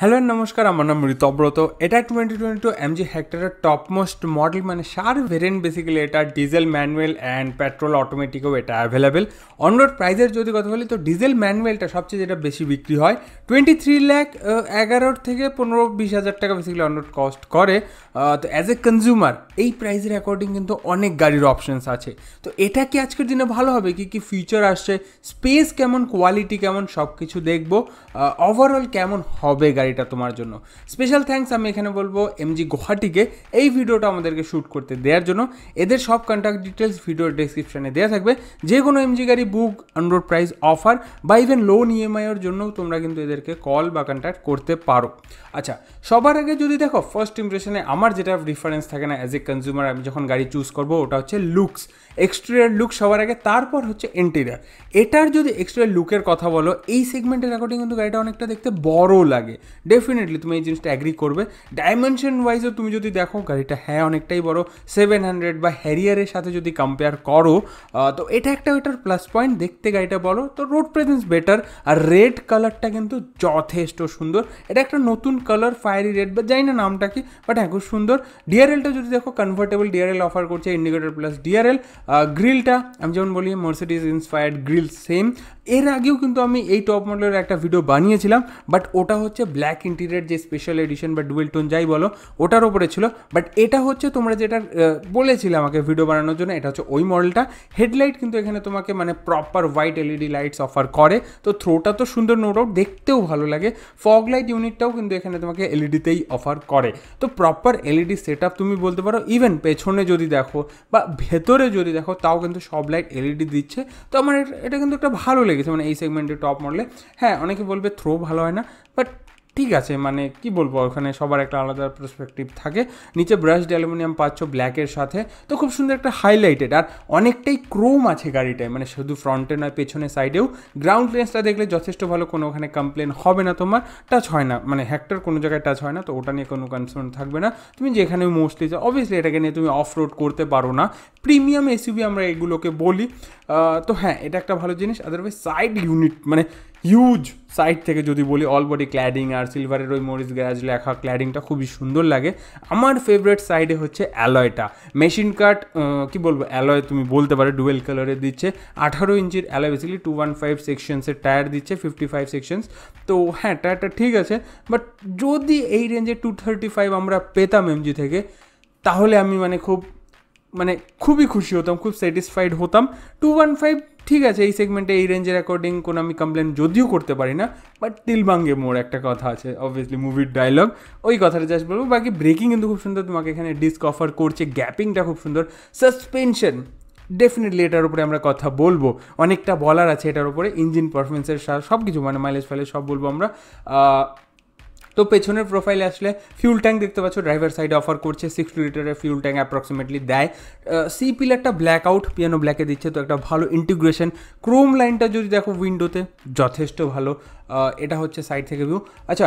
hello নমস্কার আমার নাম ঋতব্রত এটা টোয়েন্টি টোয়েন্টি টু এমজি হেক্টরের টপমোস্ট মডেল মানে সার ভেরিয়েন্ট বেসিক্যালি এটা ডিজেল ম্যানুয়াল অ্যান্ড পেট্রোল অটোমেটিকও এটা অ্যাভেলেবেল অনরোড প্রাইসের যদি কথা বলি তো ডিজেল ম্যানুয়ালটা সবচেয়ে যেটা বেশি বিক্রি হয় টোয়েন্টি থ্রি ল্যাক এগারোর থেকে পনেরো বিশ হাজার টাকা বেসিক্যালি অনরোড কস্ট করে তো অ্যাজ এ কনজিউমার এই প্রাইসের অ্যাকর্ডিং কিন্তু অনেক গাড়ির অপশানস আছে তো এটা কি আজকের দিনে ভালো হবে কি কি ফিচার আসছে স্পেস কেমন কোয়ালিটি কেমন সব কিছু দেখবো ওভারঅল কেমন হবে গাড়ি গাড়িটা তোমার জন্য স্পেশাল থ্যাংকস আমি এখানে বলবো এমজি গুহাটিকে এই ভিডিওটা আমাদেরকে শ্যুট করতে দেওয়ার জন্য এদের সব কন্ট্যাক্ট ডিটেলস ভিডিওর ডিসক্রিপশানে দেওয়া থাকবে যে কোনো এমজি গাড়ি বুক আনরোড প্রাইস অফার বা ইভেন লোন ইএমআইয়ের জন্যও তোমরা কিন্তু এদেরকে কল বা কন্ট্যাক্ট করতে পারো আচ্ছা সবার আগে যদি দেখো ফার্স্ট ইমপ্রেশনে আমার যেটা ডিফারেন্স থাকে না অ্যাজ এ কনজিউমার আমি যখন গাড়ি চুজ করবো ওটা হচ্ছে লুকস এক্সটেরিয়ার লুক সবার আগে তারপর হচ্ছে ইন্টেরিয়ার এটার যদি এক্সটেরিয়ার লুকের কথা বলো এই সেগমেন্টের অ্যাকর্ডিং কিন্তু গাড়িটা অনেকটা দেখতে বড় লাগে ডেফিনেটলি তুমি এই জিনিসটা অ্যাগ্রি করবে ডাইমেনশন ওয়াইজও তুমি যদি দেখো গাড়িটা হ্যাঁ অনেকটাই বড় সেভেন হান্ড্রেড বা হ্যারিয়ারের সাথে যদি কম্পেয়ার করো তো এটা একটা ওইটার প্লাস পয়েন্ট দেখতে গাড়িটা বলো তো রোড প্রেজেন্স বেটার আর রেড কালারটা কিন্তু যথেষ্ট সুন্দর এটা একটা নতুন কালার ফায়ারি রেড বা জানি না নামটা কি বাট হ্যাঁ খুব সুন্দর ডিআরএলটা যদি দেখো কমফোর্টেবল ডিআরএল অফার করছে ইন্ডিকেটর প্লাস ডিআরএল গ্রিলটা আমি যেমন বলি মার্সিডিজ ইন্সপায়ার্ড গ্রিল সেম এর আগেও কিন্তু আমি এই টপ মডেলের একটা ভিডিও বানিয়েছিলাম বাট ওটা হচ্ছে ব্ল্যাক ইন্টিরিয়ার যে স্পেশাল এডিশন বা ডুয়েল টোন যাই বলো ওটার ওপরে ছিল বাট এটা হচ্ছে তোমরা যেটা বলেছিলে আমাকে ভিডিও বানানোর জন্য এটা হচ্ছে ওই মডেলটা হেডলাইট কিন্তু এখানে তোমাকে মানে proper white LED lights offer করে তো থ্রোটা তো সুন্দর নো ডাউট দেখতেও ভালো লাগে ফগ লাইট ইউনিটটাও কিন্তু এখানে তোমাকে এলইডিতেই e অফার করে তো প্রপার এলইডি সেট তুমি বলতে পারো ইভেন পেছনে যদি দেখো বা ভেতরে যদি দেখো তাও কিন্তু সব লাইট এলইডি e দিচ্ছে তো আমার এটা কিন্তু একটা ভালো লেগে হয়ে গেছে মানে এই সেগমেন্টের টপ মডেলে হ্যাঁ অনেকে বলবে থ্রো ভালো হয় না বাট ঠিক আছে মানে কি বলবো ওখানে সবার একটা আলাদা পার্সপেক্টিভ থাকে নিচে ব্রাশড অ্যালুমিনিয়াম পাচ্ছ ব্ল্যাকের সাথে তো খুব সুন্দর একটা হাইলাইটেড আর অনেকটাই ক্রোম আছে গাড়িটায় মানে শুধু ফ্রন্টে নয় পেছনে সাইডেও গ্রাউন্ড লেন্সটা দেখলে যথেষ্ট ভালো কোনো ওখানে কমপ্লেন হবে না তোমার টাচ হয় না মানে হ্যাক্টার কোনো জায়গায় টাচ হয় না তো ওটা নিয়ে কোনো কনসার্ন থাকবে না তুমি যেখানে মোস্টলি যাও অবভিয়াসলি এটাকে নিয়ে তুমি অফ রোড করতে পারো না প্রিমিয়াম এসিবি আমরা এগুলোকে বলি তো হ্যাঁ এটা একটা ভালো জিনিস আদারওয়াইজ সাইড ইউনিট মানে হিউজ সাইড থেকে যদি বলি অল বডি ক্ল্যাডিং আর সিলভারের ওই মরিস গ্যারেজ লেখা ক্ল্যাডিংটা খুব সুন্দর লাগে আমার ফেভারিট সাইডে হচ্ছে অ্যালয়টা মেশিন কাট কি বলবো অ্যালয় তুমি বলতে পারো ডুয়াল কালারে দিতে 18 ইঞ্চির অ্যালয় বেসলি 215 সেকশনসের টায়ার দিতে 55 সেকশনস তো হ্যাঁ টাটা ঠিক আছে বাট যদি এই রেঞ্জে 235 আমরা পেতাম এমজি থেকে তাহলে আমি মানে খুব মানে খুবই খুশি হতাম খুব স্যাটিসফাইড হতাম টু ওয়ান ফাইভ ঠিক আছে এই সেগমেন্টে এই রেঞ্জের অ্যাকর্ডিং কোনো আমি কমপ্লেন যদিও করতে পারি না বাট তিলবাঙ্গে মোর একটা কথা আছে অবভিয়াসলি মুভির ডায়লগ ওই কথাটা জাস্ট বলবো বাকি ব্রেকিং কিন্তু খুব সুন্দর তোমাকে এখানে ডিস্ক অফার করছে গ্যাপিংটা খুব সুন্দর সাসপেনশন ডেফিনেটলি এটার উপরে আমরা কথা বলবো অনেকটা বলার আছে এটার উপরে ইঞ্জিন পারফরমেন্সের সব কিছু মানে মাইলেজ ফাইলেজ সব বলবো আমরা তো পেছনের প্রোফাইলে আসলে ফিউল ট্যাঙ্ক দেখতে পাচ্ছ ড্রাইভার সাইডে অফার করছে সিক্সটি লিটারের ফিউল ট্যাঙ্ক অ্যাপ্রক্সিমেটলি দেয় সি পিলারটা ব্ল্যাক আউট পিয়ানো ব্ল্যাকে দিচ্ছে তো একটা ভালো ইন্টিগ্রেশন ক্রোম লাইনটা যদি দেখো উইন্ডোতে যথেষ্ট ভালো এটা হচ্ছে সাইড থেকে ভিউ আচ্ছা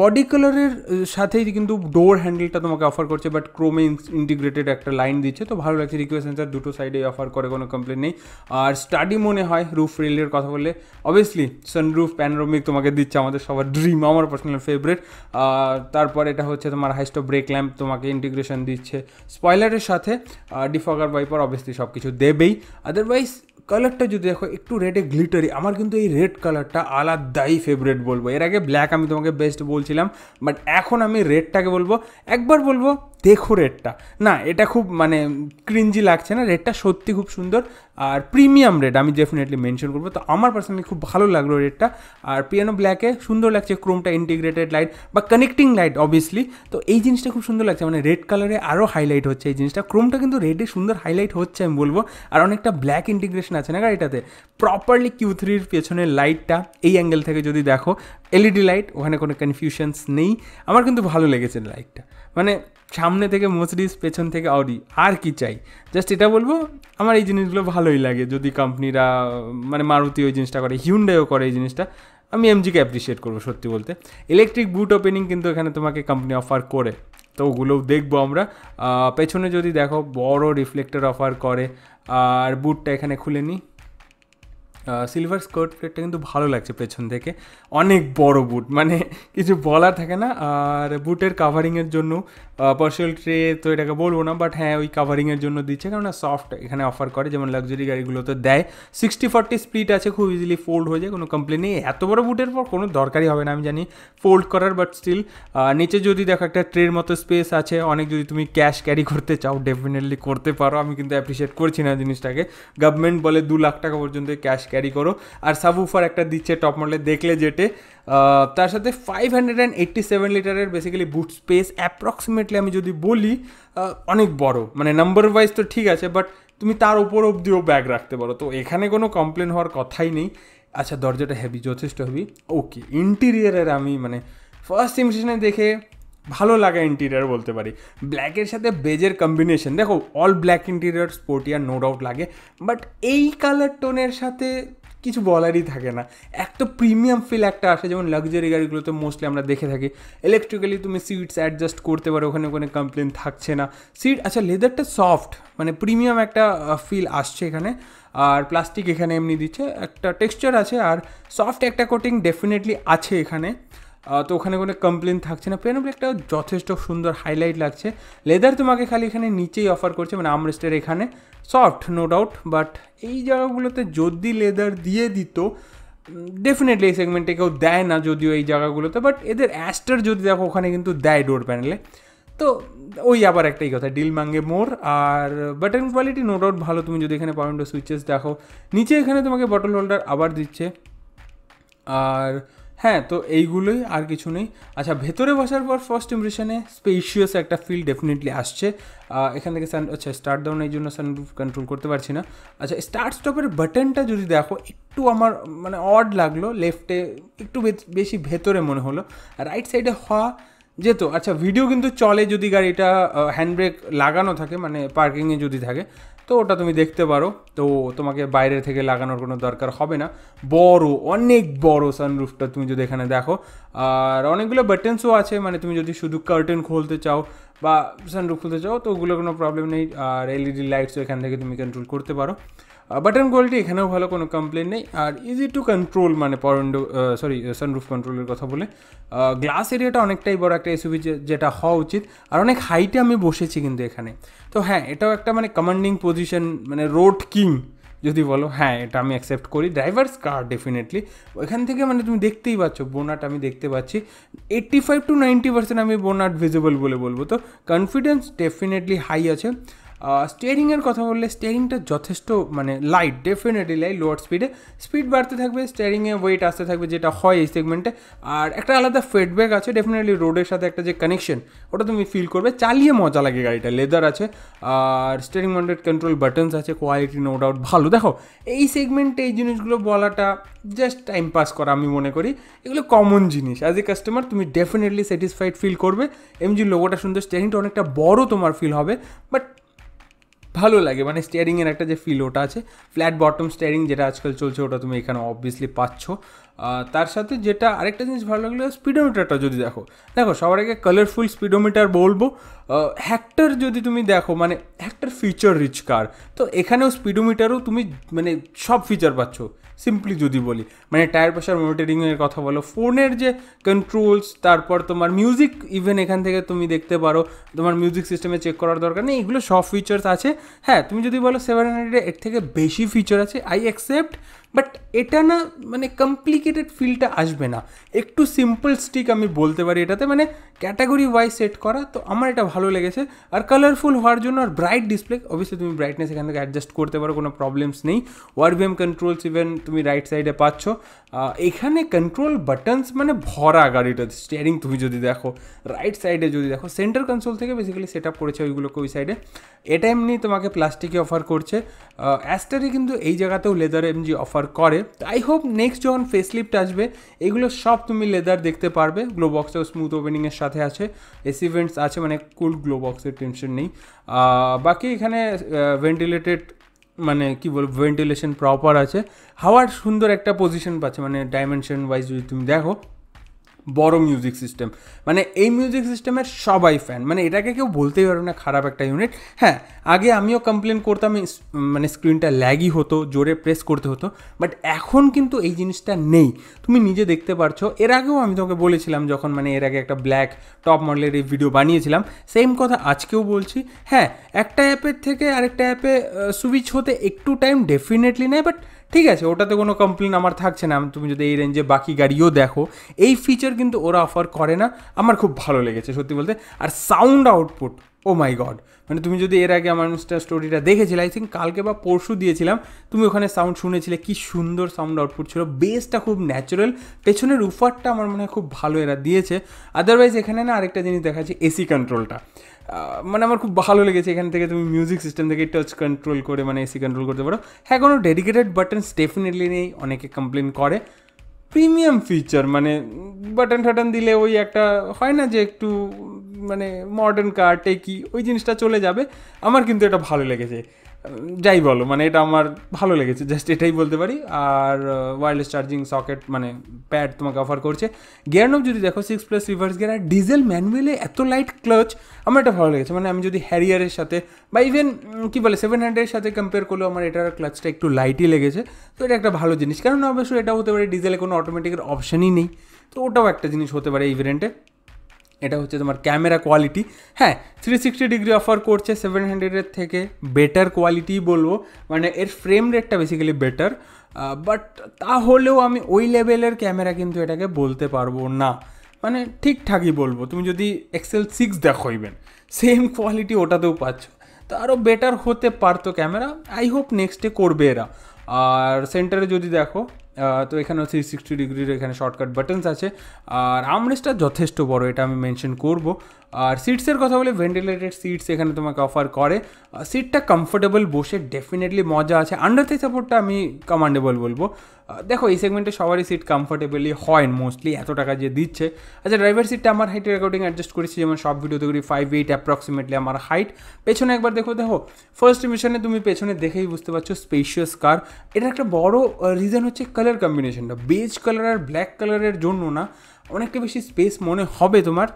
বডি কালারের সাথেই কিন্তু ডোর হ্যান্ডেলটা তোমাকে অফার করছে বাট ক্রোমে ইন্টিগ্রেটেড একটা লাইন দিচ্ছে তো ভালো লাগছে রিকোয়েস্ট সেন্সার দুটো সাইডেই অফার করে কোনো কমপ্লেন নেই আর স্টাডি মনে হয় রুফ রেলের কথা বললে অবভিয়াসলি সানরুফ প্যানোরমিক তোমাকে দিচ্ছে আমাদের সবার ড্রিম আমার পার্সোনাল ফেভারেট তারপর এটা হচ্ছে তোমার হাইস্ট ব্রেক ল্যাম্প তোমাকে ইন্টিগ্রেশন দিচ্ছে স্পয়লারের সাথে ডিফগার ওয়াইপার অবভিয়াসলি সব কিছু দেবেই আদারওয়াইজ কালারটা যদি দেখো একটু রেডে গ্লিটারি আমার কিন্তু এই রেড কালারটা আলাদাই ফেভারেট বলবো এর আগে ব্ল্যাক আমি তোমাকে বেস্ট বল বলছিলাম বাট এখন আমি রেটটাকে বলবো একবার বলবো দেখো রেটটা না এটা খুব মানে ক্রিঞ্জি লাগছে না রেটটা সত্যি খুব সুন্দর আর প্রিমিয়াম রেট আমি ডেফিনেটলি মেনশন করবো তো আমার পার্সোনালি খুব ভালো লাগলো রেটটা আর পিয়ানো ব্ল্যাকে সুন্দর লাগছে ক্রোমটা ইন্টিগ্রেটেড লাইট বা কানেক্টিং লাইট অবভিয়াসলি তো এই জিনিসটা খুব সুন্দর লাগছে মানে রেড কালারে আরও হাইলাইট হচ্ছে এই জিনিসটা ক্রোমটা কিন্তু রেডে সুন্দর হাইলাইট হচ্ছে আমি বলবো আর অনেকটা ব্ল্যাক ইন্টিগ্রেশন আছে না গাড়িটাতে প্রপারলি কিউ থ্রির পেছনের লাইটটা এই অ্যাঙ্গেল থেকে যদি দেখো এলইডি লাইট e ওখানে কোনো কনফিউশনস নেই আমার কিন্তু ভালো লেগেছে লাইটটা মানে সামনে থেকে মোসরিস পেছন থেকে অডি আর কি চাই জাস্ট এটা বলবো আমার এই জিনিসগুলো ভালোই লাগে যদি কোম্পানিরা মানে মারুতি ওই জিনিসটা করে হিউন্ডাইও করে এই জিনিসটা আমি এমজিকে অ্যাপ্রিসিয়েট করবো সত্যি বলতে ইলেকট্রিক বুট ওপেনিং কিন্তু এখানে তোমাকে কোম্পানি অফার করে তো ওগুলোও দেখবো আমরা পেছনে যদি দেখো বড় রিফ্লেক্টর অফার করে আর বুটটা এখানে খুলে নিই সিলভার স্কার্ট প্লেটটা কিন্তু ভালো লাগছে পেছন থেকে অনেক বড় বুট মানে কিছু বলার থাকে না আর বুটের কাভারিংয়ের জন্য পার্সোনাল ট্রে তো এটাকে বলবো না বাট হ্যাঁ ওই কাভারিংয়ের জন্য দিচ্ছে কেননা সফট এখানে অফার করে যেমন লাক্সারি গাড়িগুলো তো দেয় সিক্সটি ফর্টি স্প্লিট আছে খুব ইজিলি ফোল্ড হয়ে যায় কোনো কমপ্লেন নেই এত বড় বুটের পর কোনো দরকারই হবে না আমি জানি ফোল্ড করার বাট স্টিল নিচে যদি দেখো একটা ট্রের মতো স্পেস আছে অনেক যদি তুমি ক্যাশ ক্যারি করতে চাও ডেফিনেটলি করতে পারো আমি কিন্তু অ্যাপ্রিসিয়েট করছি না জিনিসটাকে গভর্নমেন্ট বলে দু লাখ টাকা পর্যন্ত ক্যাশ ক্যারি ক্যারি করো আর সাবউফার একটা দিচ্ছে টপ মডেলে দেখলে যেটে তার সাথে five hundred and eighty seven লিটারের বেসিক্যালি বুট স্পেস অ্যাপ্রক্সিমেটলি আমি যদি বলি অনেক বড় মানে নাম্বার ওয়াইজ তো ঠিক আছে বাট তুমি তার ওপর অবধিও ব্যাগ রাখতে পারো তো এখানে কোনো কমপ্লেন হওয়ার কথাই নেই আচ্ছা দরজাটা হেভি যথেষ্ট হেভি ওকে ইন্টিরিয়ারের আমি মানে ফার্স্ট ইমপ্রেশনে দেখে ভালো লাগা ইন্টেরিয়ার বলতে পারি ব্ল্যাকের সাথে বেজের কম্বিনেশন দেখো all black interior sportier no doubt লাগে বাট এই কালার টোনের সাথে কিছু বলারই থাকে না এক তো প্রিমিয়াম ফিল একটা আসে যেমন লাক্সারি গাড়িগুলোতে মোস্টলি আমরা দেখে থাকি ইলেকট্রিক্যালি তুমি সিটস অ্যাডজাস্ট করতে পারো ওখানে কোনো কমপ্লেন থাকছে না সিট আচ্ছা লেদারটা সফট মানে প্রিমিয়াম একটা ফিল আসছে এখানে আর প্লাস্টিক এখানে এমনি দিচ্ছে একটা টেক্সচার আছে আর সফট একটা কোটিং ডেফিনেটলি আছে এখানে তো ওখানে কোনো কমপ্লেন থাকছে না একটা যথেষ্ট সুন্দর হাইলাইট লাগছে লেদার তোমাকে খালি এখানে নিচেই অফার করছে মানে আমরেস্টের এখানে সফট নো ডাউট বাট এই জায়গাগুলোতে যদি লেদার দিয়ে দিত ডেফিনেটলি এই সেগমেন্টে কেউ দেয় না যদিও এই জায়গাগুলোতে বাট এদের অ্যাস্টার যদি দেখো ওখানে কিন্তু দেয় ডোর প্যানেলে তো ওই আবার একটাই কথা ডিল মাঙ্গে মোর আর বাটন কোয়ালিটি নো ডাউট ভালো তুমি যদি এখানে পাওয়ার সুইচেস দেখো নিচে এখানে তোমাকে বটল হোল্ডার আবার দিচ্ছে আর হ্যাঁ তো এইগুলোই আর কিছু নেই আচ্ছা ভেতরে বসার পর ফার্স্ট ইমপ্রেশনে স্পেশিয়াস একটা ফিল ডেফিনেটলি আসছে এখান থেকে সান আচ্ছা স্টার্ট ডাউন এই জন্য সানরুফ কন্ট্রোল করতে পারছি না আচ্ছা স্টার্ট স্টপের বাটনটা যদি দেখো একটু আমার মানে অড লাগলো লেফটে একটু বেশি ভেতরে মনে হলো রাইট সাইডে হওয়া যেত আচ্ছা ভিডিও কিন্তু চলে যদি গাড়িটা হ্যান্ডব্রেক লাগানো থাকে মানে পার্কিংয়ে যদি থাকে তো ওটা তুমি দেখতে পারো তো তোমাকে বাইরে থেকে লাগানোর কোনো দরকার হবে না বড় অনেক বড় সানরুফটা তুমি যদি এখানে দেখো আর অনেকগুলো বাটনসও আছে মানে তুমি যদি শুধু কার্টেন খুলতে চাও বা সানরুফ খুলতে চাও তো ওগুলো কোনো প্রবলেম নেই আর এলইডি লাইটসও এখান থেকে তুমি কন্ট্রোল করতে পারো বাটন কোয়ালিটি এখানেও ভালো কোনো কমপ্লেন নেই আর ইজি টু কন্ট্রোল মানে পর উইন্ডো সরি সানরুফ কন্ট্রোলের কথা বলে গ্লাস এরিয়াটা অনেকটাই বড় একটা এসুবি যেটা হওয়া উচিত আর অনেক হাইটে আমি বসেছি কিন্তু এখানে তো হ্যাঁ এটাও একটা মানে কমান্ডিং পজিশন মানে রোড কিং যদি বলো হ্যাঁ এটা আমি অ্যাকসেপ্ট করি ড্রাইভার্স কার ডেফিনেটলি এখান থেকে মানে তুমি দেখতেই পাচ্ছ বোনাট আমি দেখতে পাচ্ছি eighty five to ninety percent আমি বোনাট ভিজিবল বলে বলবো তো কনফিডেন্স ডেফিনেটলি হাই আছে স্টিয়ারিংয়ের কথা বললে স্টিয়ারিংটা যথেষ্ট মানে লাইট ডেফিনেটলি লাইট লোয়ার স্পিডে স্পিড বাড়তে থাকবে স্টিয়ারিংয়ে ওয়েট আসতে থাকবে যেটা হয় এই সেগমেন্টে আর একটা আলাদা ফিডব্যাক আছে ডেফিনেটলি রোডের সাথে একটা যে কানেকশন ওটা তুমি ফিল করবে চালিয়ে মজা লাগে গাড়িটা লেদার আছে আর স্টিয়ারিং মন্ডেড কন্ট্রোল বাটনস আছে কোয়ালিটি নো ডাউট ভালো দেখো এই সেগমেন্টে এই জিনিসগুলো বলাটা জাস্ট টাইম পাস করা আমি মনে করি এগুলো কমন জিনিস অ্যাজ এ কাস্টমার তুমি ডেফিনেটলি স্যাটিসফাইড ফিল করবে এমজি লোগোটা শুনতে স্টিয়ারিংটা অনেকটা বড় তোমার ফিল হবে বাট ভালো লাগে মানে স্টিয়ারিংয়ের একটা যে ফিল ওটা আছে ফ্ল্যাট বটম স্টিয়ারিং যেটা আজকাল চলছে ওটা তুমি এখানে অবভিয়াসলি পাচ্ছ তার সাথে যেটা আরেকটা জিনিস ভালো লাগলো স্পিডোমিটারটা যদি দেখো দেখো সবার আগে কালারফুল স্পিডোমিটার বলবো হ্যাক্টার যদি তুমি দেখো মানে হ্যাক্টার ফিচার রিচ কার তো এখানেও স্পিডোমিটারও তুমি মানে সব ফিচার পাচ্ছ সিম্পলি যদি বলি মানে টায়ার প্রেশার মনিটরিংয়ের কথা বলো ফোনের যে কন্ট্রোলস তারপর তোমার মিউজিক ইভেন এখান থেকে তুমি দেখতে পারো তোমার মিউজিক সিস্টেমে চেক করার দরকার নেই এগুলো সব ফিচার্স আছে হ্যাঁ তুমি যদি বলো সেভেন হান্ড্রেডে এর থেকে বেশি ফিচার আছে আই অ্যাকসেপ্ট বাট এটা না মানে কমপ্লিকেটেড ফিলটা আসবে না একটু সিম্পল স্টিক আমি বলতে পারি এটাতে মানে ক্যাটাগরি ওয়াইজ সেট করা তো আমার এটা ভালো লেগেছে আর কালারফুল হওয়ার জন্য আর ব্রাইট ডিসপ্লে অবশ্যই তুমি ব্রাইটনেস এখান থেকে অ্যাডজাস্ট করতে পারো কোনো প্রবলেমস নেই ওয়ারভিএম কন্ট্রোলস ইভেন তুমি রাইট সাইডে পাচ্ছ এখানে কন্ট্রোল বাটনস মানে ভরা গাড়িটা স্টিয়ারিং তুমি যদি দেখো রাইট সাইডে যদি দেখো সেন্টার কনসোল থেকে বেসিক্যালি সেট আপ করেছে ওইগুলোকে ওই সাইডে এটা এমনি তোমাকে প্লাস্টিকে অফার করছে অ্যাস্টারে কিন্তু এই জায়গাতেও লেদার এমজি অফার অফার করে আই হোপ নেক্সট যখন ফেসলিফ্ট আসবে এগুলো সব তুমি লেদার দেখতে পারবে গ্লো বক্সটাও স্মুথ ওপেনিংয়ের সাথে আছে এসি ভেন্টস আছে মানে কুল গ্লো বক্সের টেনশন নেই বাকি এখানে ভেন্টিলেটেড মানে কি বলবো ভেন্টিলেশন প্রপার আছে হাওয়ার সুন্দর একটা পজিশন পাচ্ছে মানে ডাইমেনশন ওয়াইজ যদি তুমি দেখো বড় মিউজিক সিস্টেম মানে এই মিউজিক সিস্টেমের সবাই ফ্যান মানে এটাকে কেউ বলতেই পারবে না খারাপ একটা ইউনিট হ্যাঁ আগে আমিও কমপ্লেন করতাম মানে স্ক্রিনটা ল্যাগই হতো জোরে প্রেস করতে হতো বাট এখন কিন্তু এই জিনিসটা নেই তুমি নিজে দেখতে পারছো এর আগেও আমি তোমাকে বলেছিলাম যখন মানে এর আগে একটা ব্ল্যাক টপ মডেলের এই ভিডিও বানিয়েছিলাম সেম কথা আজকেও বলছি হ্যাঁ একটা অ্যাপের থেকে আরেকটা অ্যাপে সুইচ হতে একটু টাইম ডেফিনেটলি নেয় বাট ঠিক আছে ওটাতে কোনো কমপ্লেন আমার থাকছে না তুমি যদি এই রেঞ্জে বাকি গাড়িও দেখো এই ফিচার কিন্তু ওরা অফার করে না আমার খুব ভালো লেগেছে সত্যি বলতে আর sound output oh my god মানে তুমি যদি এর আগে আমার ইনস্টা স্টোরিটা দেখেছিলে আই থিঙ্ক কালকে বা পরশু দিয়েছিলাম তুমি ওখানে সাউন্ড শুনেছিলে কি সুন্দর সাউন্ড আউটপুট ছিল বেসটা খুব ন্যাচারাল পেছনের উফারটা আমার মনে হয় খুব ভালো এরা দিয়েছে আদারওয়াইজ এখানে না আরেকটা জিনিস দেখাচ্ছে এসি কন্ট্রোলটা মানে আমার খুব ভালো লেগেছে এখান থেকে তুমি মিউজিক সিস্টেম থেকে টাচ কন্ট্রোল করে মানে এসি কন্ট্রোল করতে পারো হ্যাঁ কোনো ডেডিকেটেড বাটনস ডেফিনেটলি নেই অনেকে কমপ্লেন করে প্রিমিয়াম ফিচার মানে বাটন ঠাটন দিলে ওই একটা হয় না যে একটু মানে মডার্ন কার টেকি ওই জিনিসটা চলে যাবে আমার কিন্তু এটা ভালো লেগেছে যাই বলো মানে এটা আমার ভালো লেগেছে জাস্ট এটাই বলতে পারি আর ওয়ারলেস চার্জিং সকেট মানে প্যাড তোমাকে অফার করছে গিয়ারনোব যদি দেখো সিক্স প্লাস রিভার্স গিয়ার আর ডিজেল ম্যানুয়ালে এত লাইট ক্লাচ আমার এটা ভালো লেগেছে মানে আমি যদি হ্যারিয়ারের সাথে বা ইভেন কী বলে সেভেন হান্ড্রেডের সাথে কম্পেয়ার করলেও আমার এটার ক্লাচটা একটু লাইটই লেগেছে তো এটা একটা ভালো জিনিস কারণ অবশ্যই এটা হতে পারে ডিজেলে কোনো অটোমেটিকের অপশানই নেই তো ওটাও একটা জিনিস হতে পারে এই ভেরিয়েন্টে এটা হচ্ছে তোমার ক্যামেরা কোয়ালিটি হ্যাঁ থ্রি সিক্সটি ডিগ্রি অফার করছে সেভেন হান্ড্রেডের থেকে বেটার কোয়ালিটি বলবো মানে এর ফ্রেম রেটটা বেসিক্যালি বেটার বাট তাহলেও আমি ওই লেভেলের ক্যামেরা কিন্তু এটাকে বলতে পারবো না মানে ঠিকঠাকই বলবো তুমি যদি এক্সেল সিক্স দেখো ইভেন সেম কোয়ালিটি ওটাতেও পাচ্ছ তো আরও বেটার হতে পারতো ক্যামেরা আই হোপ নেক্সটে করবে এরা আর সেন্টারে যদি দেখো তো এখানে থ্রি সিক্সটি ডিগ্রির এখানে শর্টকাট বাটনস আছে আর আমরেস্টটা যথেষ্ট বড় এটা আমি মেনশন করব আর সিটসের কথা বলে ভেন্টিলেটেড সিটস এখানে তোমাকে অফার করে সিটটা কমফোর্টেবল বসে ডেফিনেটলি মজা আছে আন্ডারথে সাপোর্টটা আমি কমান্ডেবল বলবো দেখো এই সেগমেন্টে সবারই সিট কমফোর্টেবলি হয় মোস্টলি এত টাকা যে দিচ্ছে আচ্ছা ড্রাইভার সিটটা আমার হাইট রেকর্ডিং অ্যাডজাস্ট করেছি যেমন সব ভিডিওতে করি ফাইভ এইট অ্যাপ্রক্সিমেটলি আমার হাইট পেছনে একবার দেখো দেখো ফার্স্ট মিশনে তুমি পেছনে দেখেই বুঝতে পারছো স্পেশিয়াস কার এটা একটা বড় রিজন হচ্ছে কালার কম্বিনেশনটা বেজ কালার আর ব্ল্যাক কালারের জন্য না অনেকটা বেশি স্পেস মনে হবে তোমার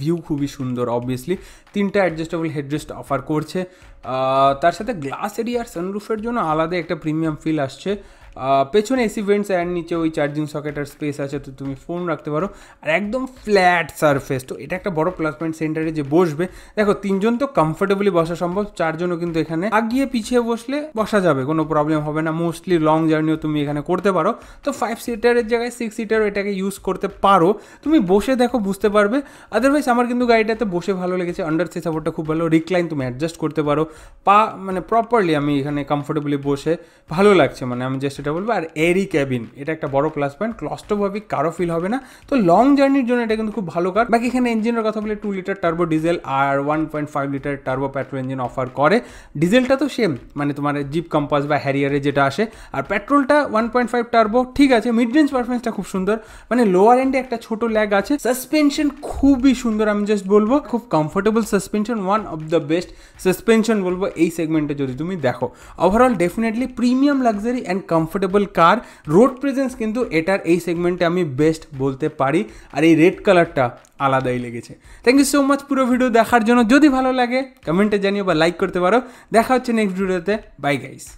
ভিউ খুবই সুন্দর অবভিয়াসলি তিনটা অ্যাডজাস্টেবল হেডরেস্ট অফার করছে তার সাথে গ্লাস এরিয়ার সানরুফের জন্য আলাদা একটা প্রিমিয়াম ফিল আসছে পেছনে এসি ভেন্টস অ্যান্ড নিচে ওই চার্জিং সকেটার স্পেস আছে তো তুমি ফোন রাখতে পারো আর একদম ফ্ল্যাট সারফেস তো এটা একটা বড় প্লাস পয়েন্ট সেন্টারে যে বসবে দেখো তিনজন তো কমফোর্টেবলি বসা সম্ভব চারজনও কিন্তু এখানে আগিয়ে পিছিয়ে বসলে বসা যাবে কোনো প্রবলেম হবে না মোস্টলি লং জার্নিও তুমি এখানে করতে পারো তো ফাইভ সিটারের জায়গায় সিক্স সিটারও এটাকে ইউজ করতে পারো তুমি বসে দেখো বুঝতে পারবে আদারওয়াইজ আমার কিন্তু গাড়িটাতে বসে ভালো লেগেছে আন্ডার সি সাপোর্টটা খুব ভালো রিক্লাইন তুমি অ্যাডজাস্ট করতে পারো পা মানে প্রপারলি আমি এখানে কমফোর্টেবলি বসে ভালো লাগছে মানে আমি জাস্ট সেটা বলবো আর এরি ক্যাবিন এটা একটা বড় প্লাস পয়েন্ট ক্লস্টোভাবিক কারো ফিল হবে না তো লং জার্নির জন্য এটা কিন্তু খুব ভালো কার বাকি এখানে ইঞ্জিনের কথা বলে টু লিটার টার্বো ডিজেল আর one point five litre turbo petrol engine offer করে ডিজেলটা তো সেম মানে তোমার জিপ কম্পাস বা হ্যারিয়ারে যেটা আসে আর পেট্রোলটা ওয়ান পয়েন্ট ফাইভ টার্বো ঠিক আছে মিড রেঞ্জ পারফরমেন্সটা খুব সুন্দর মানে লোয়ার এন্ডে একটা ছোট ল্যাগ আছে সাসপেনশন খুবই সুন্দর আমি জাস্ট বলবো খুব comfortable suspension one of the best suspension বলবো এই সেগমেন্টে যদি তুমি দেখো overall definitely premium luxury and comfort comfortable car road presence কিন্তু এটার এই সেগমেন্টে আমি বেস্ট বলতে পারি আর এই রেড কালারটা আলাদাই লেগেছে থ্যাংক ইউ সো মাচ পুরো ভিডিও দেখার জন্য যদি ভালো লাগে কমেন্টে জানিও বা লাইক করতে পারো দেখা হচ্ছে নেক্সট ভিডিওতে বাই গাইস